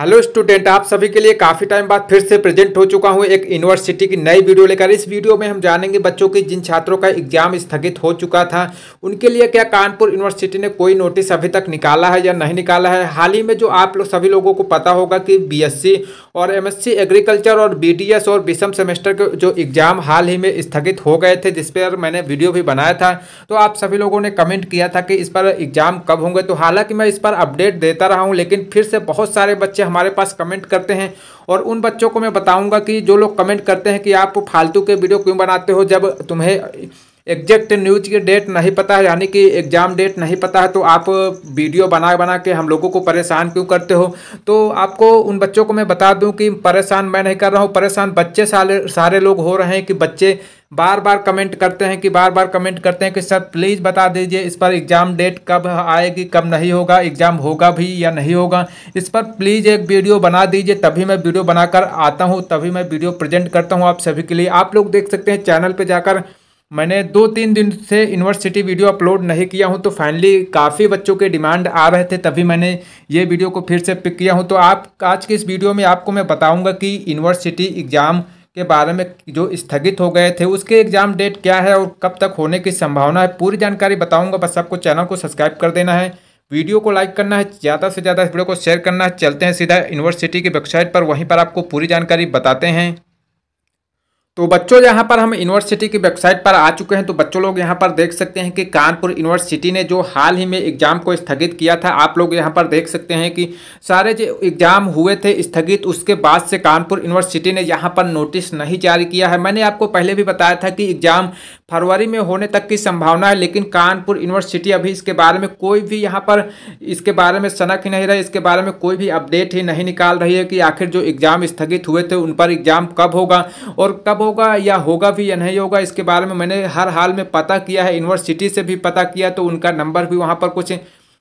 hello student आप सभी के लिए काफ़ी टाइम बाद फिर से प्रेजेंट हो चुका हूं एक यूनिवर्सिटी की नई वीडियो लेकर इस वीडियो में हम जानेंगे बच्चों की जिन छात्रों का एग्जाम स्थगित हो चुका था उनके लिए क्या कानपुर यूनिवर्सिटी ने कोई नोटिस अभी तक निकाला है या नहीं निकाला है हाल ही में जो आप लोग सभी लोगों को पता होगा कि बी और एम एग्रीकल्चर और बी और बीसम सेमेस्टर के जो एग्ज़ाम हाल ही में स्थगित हो गए थे जिस पर मैंने वीडियो भी बनाया था तो आप सभी लोगों ने कमेंट किया था कि इस पर एग्ज़ाम कब होंगे तो हालांकि मैं इस पर अपडेट देता रहा हूँ लेकिन फिर से बहुत सारे बच्चे हमारे पास कमेंट करते हैं और उन बच्चों को मैं बताऊंगा कि जो लोग कमेंट करते हैं कि आप फालतू के वीडियो क्यों बनाते हो जब तुम्हें एग्जैक्ट न्यूज की डेट नहीं पता है यानी कि एग्ज़ाम डेट नहीं पता है तो आप वीडियो बना बना के हम लोगों को परेशान क्यों करते हो तो आपको उन बच्चों को मैं बता दूं कि परेशान मैं नहीं कर रहा हूं परेशान बच्चे सारे सारे लोग हो रहे हैं कि बच्चे बार बार कमेंट करते हैं कि बार बार कमेंट करते हैं कि सर प्लीज़ बता दीजिए इस पर एग्ज़ाम डेट कब आएगी कब नहीं होगा एग्ज़ाम होगा भी या नहीं होगा इस पर प्लीज़ एक वीडियो बना दीजिए तभी मैं वीडियो बनाकर आता हूँ तभी मैं वीडियो प्रेजेंट करता हूँ आप सभी के लिए आप लोग देख सकते हैं चैनल पर जाकर मैंने दो तीन दिन से यूनिवर्सिटी वीडियो अपलोड नहीं किया हूं तो फाइनली काफ़ी बच्चों के डिमांड आ रहे थे तभी मैंने ये वीडियो को फिर से पिक किया हूं तो आप आज के इस वीडियो में आपको मैं बताऊंगा कि यूनिवर्सिटी एग्ज़ाम के बारे में जो स्थगित हो गए थे उसके एग्ज़ाम डेट क्या है और कब तक होने की संभावना है पूरी जानकारी बताऊँगा बस आपको चैनल को सब्सक्राइब कर देना है वीडियो को लाइक करना है ज़्यादा से ज़्यादा इस वीडियो को शेयर करना है चलते हैं सीधा यूनिवर्सिटी की वेबसाइट पर वहीं पर आपको पूरी जानकारी बताते हैं तो बच्चों यहाँ पर हम यूनिवर्सिटी की वेबसाइट पर आ चुके हैं तो बच्चों लोग यहाँ पर देख सकते हैं कि कानपुर यूनिवर्सिटी ने जो हाल ही में एग्जाम को स्थगित किया था आप लोग यहाँ पर देख सकते हैं कि सारे जो एग्जाम हुए थे स्थगित उसके बाद से कानपुर यूनिवर्सिटी ने यहाँ पर नोटिस नहीं जारी किया है मैंने आपको पहले भी बताया था कि एग्जाम फरवरी में होने तक की संभावना है लेकिन कानपुर यूनिवर्सिटी अभी इसके बारे में कोई भी यहाँ पर इसके बारे में सनक ही नहीं रहा इसके बारे में कोई भी अपडेट ही नहीं निकाल रही है कि आखिर जो एग्जाम स्थगित हुए थे उन पर एग्जाम कब होगा और कब होगा या होगा भी या नहीं होगा इसके बारे में मैंने हर हाल में पता किया है यूनिवर्सिटी से भी पता किया तो उनका नंबर भी वहाँ पर कुछ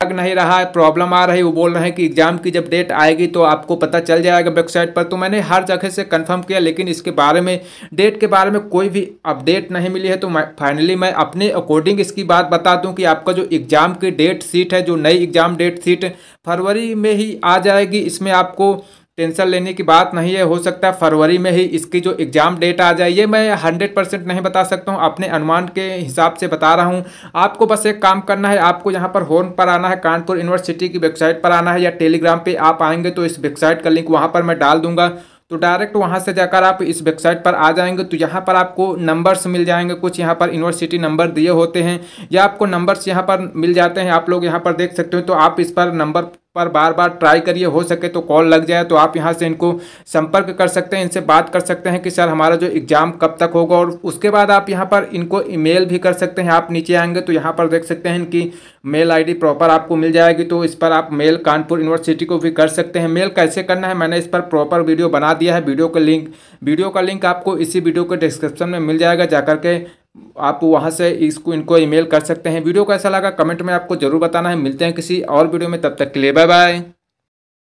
लग नहीं रहा है प्रॉब्लम आ रही वो बोल रहे हैं कि एग्ज़ाम की जब डेट आएगी तो आपको पता चल जाएगा वेबसाइट पर तो मैंने हर जगह से कंफर्म किया लेकिन इसके बारे में डेट के बारे में कोई भी अपडेट नहीं मिली है तो मैं फाइनली मैं अपने अकॉर्डिंग इसकी बात बता दूं कि आपका जो एग्ज़ाम की डेट सीट है जो नई एग्ज़ाम डेट सीट फरवरी में ही आ जाएगी इसमें आपको टेंशन लेने की बात नहीं है हो सकता है फरवरी में ही इसकी जो एग्ज़ाम डेट आ जाए ये मैं हंड्रेड परसेंट नहीं बता सकता हूँ अपने अनुमान के हिसाब से बता रहा हूँ आपको बस एक काम करना है आपको यहाँ पर होर्न पर आना है कानपुर यूनिवर्सिटी की वेबसाइट पर आना है या टेलीग्राम पर आप आएंगे तो इस वेबसाइट का लिंक वहाँ पर मैं डाल दूँगा तो डायरेक्ट वहाँ से जाकर आप इस वेबसाइट पर आ जाएंगे तो यहाँ पर आपको नंबर्स मिल जाएंगे कुछ यहाँ पर यूनिवर्सिटी नंबर दिए होते हैं या आपको नंबर्स यहाँ पर मिल जाते हैं आप लोग यहाँ पर देख सकते हो तो आप इस पर नंबर पर बार बार ट्राई करिए हो सके तो कॉल लग जाए तो आप यहाँ से इनको संपर्क कर सकते हैं इनसे बात कर सकते हैं कि सर हमारा जो एग्ज़ाम कब तक होगा और उसके बाद आप यहाँ पर इनको ईमेल भी कर सकते हैं आप नीचे आएंगे तो यहाँ पर देख सकते हैं इनकी मेल आईडी प्रॉपर आपको मिल जाएगी तो इस पर आप मेल कानपुर यूनिवर्सिटी को भी कर सकते हैं मेल कैसे करना है मैंने इस पर प्रॉपर वीडियो बना दिया है वीडियो का लिंक वीडियो का लिंक आपको इसी वीडियो के डिस्क्रिप्शन में मिल जाएगा जाकर के आप वहाँ से इसको इनको ईमेल कर सकते हैं वीडियो कैसा लगा कमेंट में आपको ज़रूर बताना है मिलते हैं किसी और वीडियो में तब तक के लिए बाय बाय